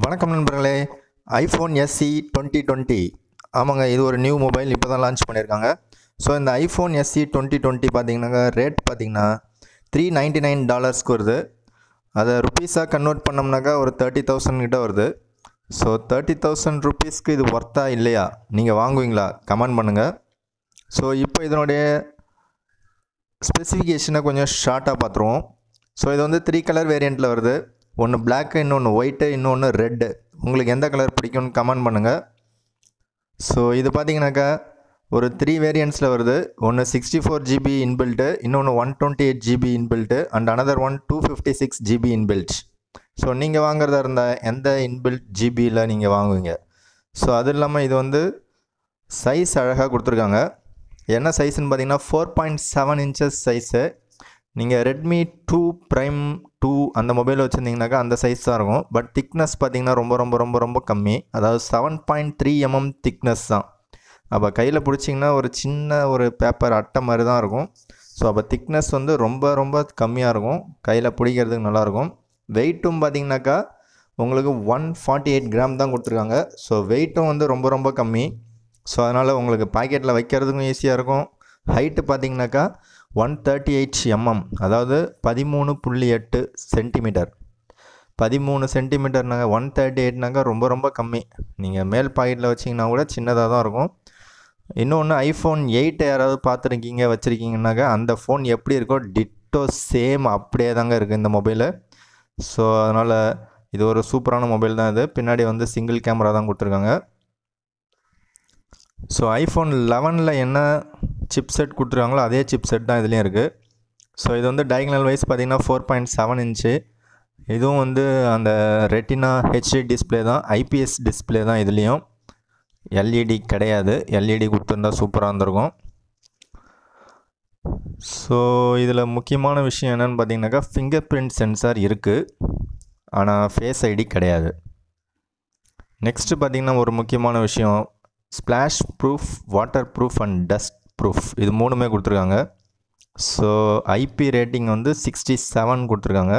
வணக்கம் நண்பர்களே iPhone SE twenty twenty ஆமாங்க இது ஒரு நியூ மொபைல் இப்போ தான் லான்ச் பண்ணியிருக்காங்க ஸோ இந்த ஐஃபோன் எஸ்சி டுவெண்ட்டி டுவெண்ட்டி பார்த்தீங்கன்னா ரேட் பார்த்தீங்கன்னா த்ரீ நைன்ட்டி நைன் டாலர்ஸ்க்கு வருது அதை ருப்பீஸாக கன்வெர்ட் பண்ணோம்னாக்கா ஒரு தேர்ட்டி தௌசண்ட் கிட்ட வருது ஸோ தேர்ட்டி தௌசண்ட் ருப்பீஸ்க்கு இது ஒர்த்தா இல்லையா நீங்கள் வாங்குவீங்களா கமெண்ட் பண்ணுங்கள் ஸோ இப்போ இதனுடைய ஸ்பெசிஃபிகேஷனை கொஞ்சம் ஷார்ட்டாக பார்த்துருவோம் ஸோ இது வந்து த்ரீ கலர் வேரியண்ட்டில் வருது ஒன்று பிளாக்கு இன்னொன்று ஒயிட்டு இன்னொன்று ரெட்டு உங்களுக்கு எந்த கலர் பிடிக்கும்னு கமெண்ட் பண்ணுங்கள் ஸோ இது பார்த்தீங்கன்னாக்கா ஒரு த்ரீ வேரியன்ஸில் வருது ஒன்று சிக்ஸ்டி ஃபோர் ஜிபி இன்பில்ட்டு இன்னொன்று one twenty eight GB inbuilt and another one two fifty six GB inbuilt so நீங்கள் வாங்குறதா இருந்தால் எந்த இன்பில்ட் ஜிபியில் நீங்கள் வாங்குவீங்க ஸோ அது இல்லாமல் இது வந்து சைஸ் அழகாக கொடுத்துருக்காங்க என்ன சைஸ்ன்னு பார்த்தீங்கன்னா four point seven inches size நீங்கள் ரெட்மி டூ ப்ரைம் டூ அந்த மொபைல் வச்சுருந்தீங்கனாக்கா அந்த சைஸ் தான் இருக்கும் பட் திக்னஸ் பார்த்திங்கன்னா ரொம்ப ரொம்ப ரொம்ப ரொம்ப கம்மி அதாவது seven point three MM thickness தான் அப்போ கையில் பிடிச்சிங்கன்னா ஒரு சின்ன ஒரு பேப்பர் அட்டை மாதிரி தான் இருக்கும் ஸோ அப்போ திக்னஸ் வந்து ரொம்ப ரொம்ப கம்மியாக இருக்கும் கையில் பிடிக்கிறதுக்கு நல்லாயிருக்கும் வெயிட்டும் பார்த்திங்கனாக்கா உங்களுக்கு ஒன் ஃபார்ட்டி எயிட் கிராம் தான் கொடுத்துருக்காங்க ஸோ வெயிட்டும் வந்து ரொம்ப ரொம்ப கம்மி ஸோ அதனால் உங்களுக்கு பாக்கெட்டில் வைக்கிறதுக்கும் ஈஸியாக இருக்கும் ஹைட்டு பார்த்திங்கனாக்கா ஒன் தேர்ட்டி எயிட் எம்எம் அதாவது பதிமூணு புள்ளி எட்டு சென்டிமீட்டர் பதிமூணு சென்டிமீட்டர்னாங்க ஒன் தேர்ட்டி எயிட்னாங்க ரொம்ப ரொம்ப கம்மி நீங்கள் மேல் பாக்கெட்டில் வச்சிங்கன்னா கூட சின்னதாக தான் இருக்கும் இன்னொன்று ஐஃபோன் எயிட் யாராவது பார்த்துருக்கீங்க வச்சுருக்கீங்கனாக்கா அந்த ஃபோன் எப்படி இருக்கோ டிட்டோ சேம் அப்படியே தாங்க இருக்குது இந்த மொபைலு ஸோ அதனால் இது ஒரு சூப்பரான மொபைல் தான் இது பின்னாடி வந்து சிங்கிள் கேமரா தான் கொடுத்துருக்காங்க ஸோ ஐஃபோன் லெவனில் என்ன சிப் செட் கொடுத்துருக்காங்களோ அதே சிப்செட் தான் இதுலேயும் இருக்குது ஸோ இது வந்து டைக்னல் வைஸ் பார்த்திங்கன்னா ஃபோர் பாயிண்ட் செவன் இன்ச்சு இதுவும் வந்து அந்த ரெட்டினா ஹெச்டி டிஸ்பிளே தான் ஐபிஎஸ் டிஸ்பிளே தான் இதுலேயும் எல்இடி e கிடையாது எல்இடி e கொடுத்துருந்தா சூப்பராக இருந்திருக்கும் ஸோ இதில் முக்கியமான விஷயம் என்னென்னு பார்த்தீங்கன்னாக்கா ஃபிங்கர் பிரிண்ட் சென்சார் இருக்குது ஆனால் ஃபேஸ் ஐடி கிடையாது நெக்ஸ்ட்டு பார்த்திங்கன்னா ஒரு முக்கியமான விஷயம் splash proof water proof and dust proof இது மூணுமே கொடுத்துருக்காங்க ஸோ ஐபி ரேட்டிங் வந்து சிக்ஸ்டி செவன் கொடுத்துருக்காங்க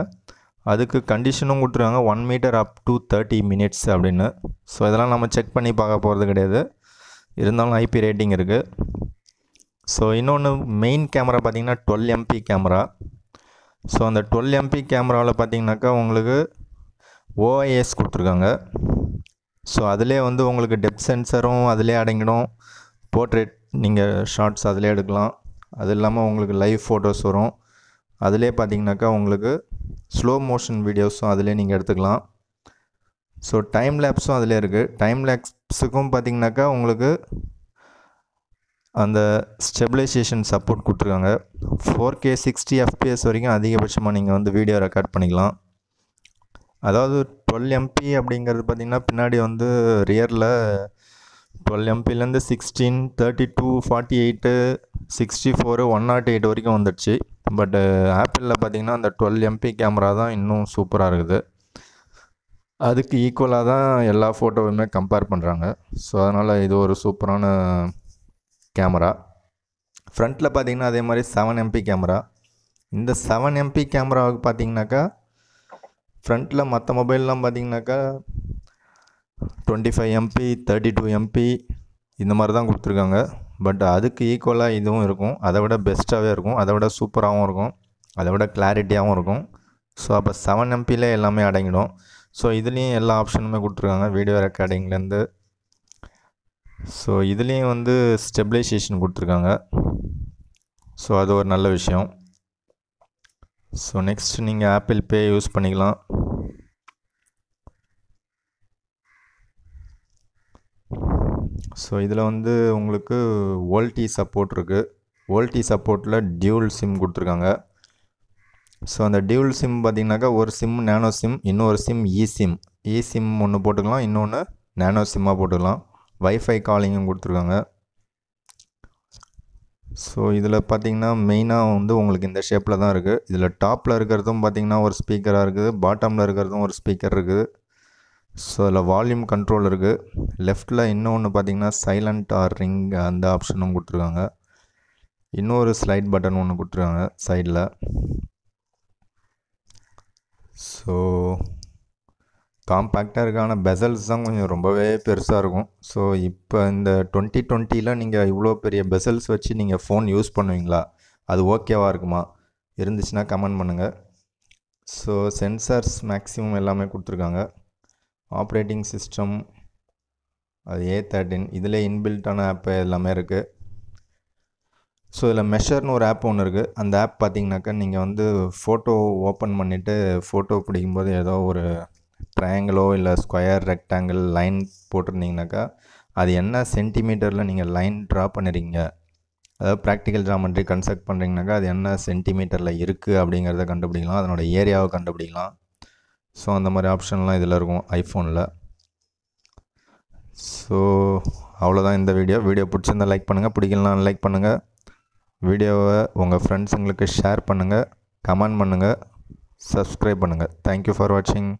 அதுக்கு கண்டிஷனும் கொடுத்துருக்காங்க one metre up to thirty minutes அப்படின்னு ஸோ இதெல்லாம் நம்ம செக் பண்ணி பார்க்க போகிறது கிடையாது இருந்தாலும் ஐபி ரேட்டிங் இருக்குது ஸோ இன்னொன்று மெயின் கேமரா பார்த்திங்கன்னா டுவெல் எம்பி கேமரா ஸோ அந்த டுவெல் எம்பி கேமராவில் பார்த்திங்கனாக்கா உங்களுக்கு ஓஐஎஸ் கொடுத்துருக்காங்க ஸோ அதிலே வந்து உங்களுக்கு டெப் சென்சரும் அதிலே அடங்கிடும் போர்ட்ரேட் நீங்கள் ஷார்ட்ஸ் அதிலே எடுக்கலாம் அது இல்லாமல் உங்களுக்கு லைவ் ஃபோட்டோஸ் வரும் அதிலே பார்த்தீங்கன்னாக்கா உங்களுக்கு ஸ்லோ மோஷன் வீடியோஸும் அதிலே நீங்கள் எடுத்துக்கலாம் ஸோ டைம் லேப்ஸும் அதிலே இருக்குது டைம் லேப்ஸுக்கும் பார்த்திங்கனாக்கா உங்களுக்கு அந்த ஸ்டெபிலைசேஷன் சப்போர்ட் கொடுத்துருக்காங்க ஃபோர் கே சிக்ஸ்டி எஃபிஎஸ் வரைக்கும் அதிகபட்சமாக நீங்கள் வந்து வீடியோ ரெக்கார்ட் பண்ணிக்கலாம் அதாவது டுவெல் எம்பி அப்படிங்கிறது பார்த்திங்கன்னா பின்னாடி வந்து ரியரில் டுவெல் எம்பிலேருந்து sixteen thirty two forty eight sixty four one nought eight வரைக்கும் வந்துடுச்சு பட்டு ஆப்பிளில் uh, பார்த்திங்கன்னா அந்த டுவெல் எம்பி கேமரா தான் இன்னும் சூப்பராக இருக்குது அதுக்கு ஈக்குவலாக தான் எல்லா ஃபோட்டோவுமே கம்பேர் பண்ணுறாங்க ஸோ அதனால் இது ஒரு சூப்பரான கேமரா ஃப்ரண்ட்டில் பார்த்திங்கன்னா அதே மாதிரி செவன் எம்பி கேமரா இந்த செவன் எம்பி கேமராவுக்கு பார்த்திங்கனாக்கா ஃப்ரண்ட்டில் மற்ற மொபைல்லாம் பார்த்திங்கனாக்கா twenty five MP thirty two MP இந்த மாதிரி தான் கொடுத்துருக்காங்க பட் அதுக்கு ஈக்குவலாக இதுவும் இருக்கும் அதை விட பெஸ்ட்டாகவே இருக்கும் அதை விட சூப்பராகவும் இருக்கும் அதை விட கிளாரிட்டியாகவும் இருக்கும் ஸோ அப்போ செவன் எம்பியில் எல்லாமே அடங்கிடும் ஸோ இதுலேயும் எல்லா ஆப்ஷனுமே கொடுத்துருக்காங்க வீடியோ ரெக்கார்டிங்லேருந்து ஸோ இதுலேயும் வந்து ஸ்டெபிலைசேஷன் கொடுத்துருக்காங்க ஸோ அது ஒரு நல்ல விஷயம் ஸோ நெக்ஸ்ட் நீங்கள் ஆப்பிள் பே யூஸ் பண்ணிக்கலாம் ஸோ இதில் வந்து உங்களுக்கு ஓல்டி சப்போர்ட் இருக்குது ஓல்டி சப்போர்ட்டில் டியூல் சிம் கொடுத்துருக்காங்க ஸோ அந்த டியூல் சிம் பார்த்திங்கனாக்கா ஒரு சிம் நேனோ சிம் இன்னொரு SIM e SIM e SIM ஒன்று போட்டுக்கலாம் இன்னொன்று நேனோ சிம்மாக போட்டுக்கலாம் வைஃபை காலிங்கும் கொடுத்துருக்காங்க ஸோ இதில் பார்த்திங்கன்னா மெயினாக வந்து உங்களுக்கு இந்த ஷேப்பில் தான் இருக்குது இதில் டாப்பில் இருக்கிறதும் பார்த்திங்கன்னா ஒரு ஸ்பீக்கராக இருக்குது பாட்டமில் இருக்கிறதும் ஒரு ஸ்பீக்கர் இருக்குது ஸோ அதில் வால்யூம் கண்ட்ரோல் இருக்குது லெஃப்ட்டில் இன்னொன்று பார்த்தீங்கன்னா சைலண்ட் ஆர் ரிங் அந்த ஆப்ஷனும் கொடுத்துருக்காங்க இன்னொரு ஸ்லைட் பட்டன் ஒன்று கொடுத்துருக்காங்க சைடில் ஸோ காம்பேக்டாக இருக்கான பெசல்ஸ் தான் கொஞ்சம் ரொம்பவே பெருசாக இருக்கும் ஸோ இப்போ இந்த டுவெண்ட்டி டுவெண்ட்டியில் நீங்கள் இவ்வளோ பெரிய பெசல்ஸ் வச்சு நீங்கள் ஃபோன் யூஸ் பண்ணுவீங்களா அது ஓகேவாக இருக்குமா இருந்துச்சுன்னா கமெண்ட் பண்ணுங்கள் ஸோ சென்சார்ஸ் மேக்ஸிமம் எல்லாமே கொடுத்துருக்காங்க ஆப்ரேட்டிங் சிஸ்டம் அது ஏ தேர்ட்டின் இதில் இன்பில்ட்டான ஆப்பு எல்லாமே இருக்குது ஸோ இதில் மெஷர்னு ஒரு ஆப் ஒன்று இருக்குது அந்த ஆப் பார்த்திங்கனாக்கா நீங்கள் வந்து ஃபோட்டோ ஓப்பன் பண்ணிவிட்டு ஃபோட்டோ பிடிக்கும்போது ஏதோ ஒரு ட்ரையாங்கிளோ இல்லை ஸ்கொயர் ரெக்டாங்கிள் லைன் போட்டிருந்தீங்கனாக்கா அது என்ன சென்டிமீட்டரில் நீங்கள் லைன் ட்ரா பண்ணுறீங்க அதாவது ப்ராக்டிக்கல் ஜாமெண்ட்ரி கன்ஸ்ட்ரக்ட் பண்ணுறீங்கனாக்கா அது என்ன சென்டிமீட்டரில் இருக்குது அப்படிங்கிறத கண்டுபிடிக்கலாம் அதனோட ஏரியாவை கண்டுபிடிக்கலாம் ஸோ அந்த மாதிரி ஆப்ஷன்லாம் இதில் இருக்கும் ஐஃபோனில் ஸோ அவ்வளோதான் இந்த வீடியோ வீடியோ பிடிச்சிருந்தால் லைக் பண்ணுங்கள் பிடிக்கலாம் லைக் பண்ணுங்கள் வீடியோவை உங்கள் ஃப்ரெண்ட்ஸுங்களுக்கு ஷேர் பண்ணுங்கள் கமெண்ட் பண்ணுங்கள் சப்ஸ்கிரைப் பண்ணுங்கள் தேங்க்யூ ஃபார் வாட்சிங்